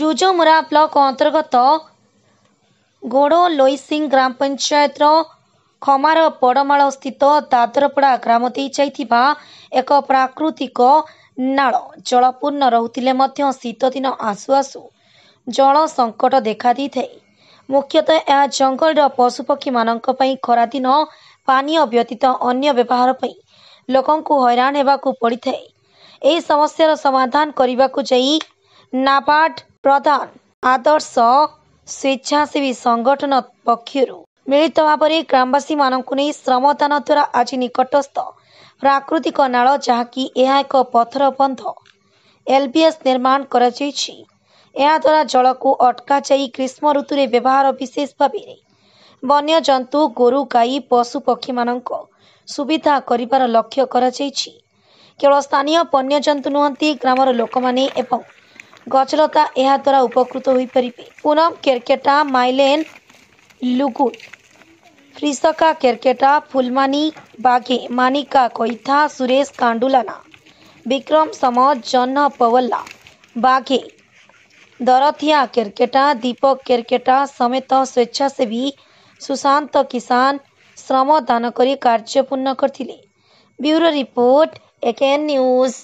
ଜୁଜମୁରା block ଅନ୍ତର୍ଗତ ଗୋଡ଼ ଲୋଇସିଂ ଗ୍ରାମ ପଞ୍ଚାୟତର ଖମାର ପଡ଼ମାଳ ସ୍ଥିତ ଦାଦରପଡ଼ା ଗ୍ରାମ ଦେଇ ଯାଇଥିବା ଏକ ପ୍ରାକୃତିକ ନାଳ ଜଳପୂର୍ଣ୍ଣ ରହୁଥିଲେ ମଧ୍ୟ ଶୀତଦିନ ଆସୁ ଆସୁ ଜଳ ସଙ୍କଟ ଦେଖାଦେଇଥାଏ ମୁଖ୍ୟତଃ ଏହା ଜଙ୍ଗଲର ପଶୁପକ୍ଷୀମାନଙ୍କ ପାଇଁ ଖରାଦିନ ପାନୀୟ ବ୍ୟତୀତ ଅନ୍ୟ ବ୍ୟବହାର ପାଇଁ ଲୋକଙ୍କୁ ହଇରାଣ ହେବାକୁ ପଡ଼ିଥାଏ ଏହି ସମସ୍ୟାର ସମାଧାନ କରିବାକୁ ଯାଇ ନାବାର୍ଡ଼ ପ୍ରଧାନ ଆଦର୍ଶ ସ୍ୱେଚ୍ଛାସେବୀ ସଂଗଠନ ପକ୍ଷରୁ ମିଳିତ ଭାବରେ ଗ୍ରାମବାସୀମାନଙ୍କୁ ନେଇ ଶ୍ରମଦାନ ଦ୍ୱାରା ଆଜି ନିକଟସ୍ଥ ପ୍ରାକୃତିକ ନାଳ ଯାହାକି ଏହା ଏକ ପଥର ବନ୍ଧ ଏଲ୍ବିଏସ୍ ନିର୍ମାଣ କରାଯାଇଛି ଏହା ଏହାଦ୍ୱାରା ଜଳକୁ ଅଟକାଯାଇ ଗ୍ରୀଷ୍ମ ଋତୁରେ ବ୍ୟବହାର ବିଶେଷ ଭାବରେ ବନ୍ୟଜନ୍ତୁ ଗୋରୁ ଗାଈ ପଶୁପକ୍ଷୀମାନଙ୍କ ସୁବିଧା କରିବାର ଲକ୍ଷ୍ୟ କରାଯାଇଛି କେବଳ ସ୍ଥାନୀୟ ବନ୍ୟଜନ୍ତୁ ନୁହନ୍ତି ଗ୍ରାମର ଲୋକମାନେ ଏବଂ ଗଛଲତା ଏହା ଦ୍ୱାରା ଉପକୃତ ହୋଇପାରିବେ ପୁନମ କେରକେଟା ମାଇଲେନ୍ ଲୁଗୁଲ ଫ୍ରିସକା କେରକେଟା ଫୁଲମାନି ବାଘେ ମାନିକା କଇଥା ସୁରେଶ କାଣ୍ଡୁଲାନା ବିକ୍ରମ ସମ ଜହ୍ନ ପୱଲ୍ଲା ବାଘେ ଦରଥିଆ କେରକେଟା ଦୀପକ କେରକେଟା ସମେତ ସ୍ୱେଚ୍ଛାସେବୀ ସୁଶାନ୍ତ କିଷାନ ଶ୍ରମ ଦାନ କରି କାର୍ଯ୍ୟ ପୂର୍ଣ୍ଣ କରିଥିଲେ ବ୍ୟୁରୋ ରିପୋର୍ଟ ଏକେନ୍ ନ୍ୟୁଜ୍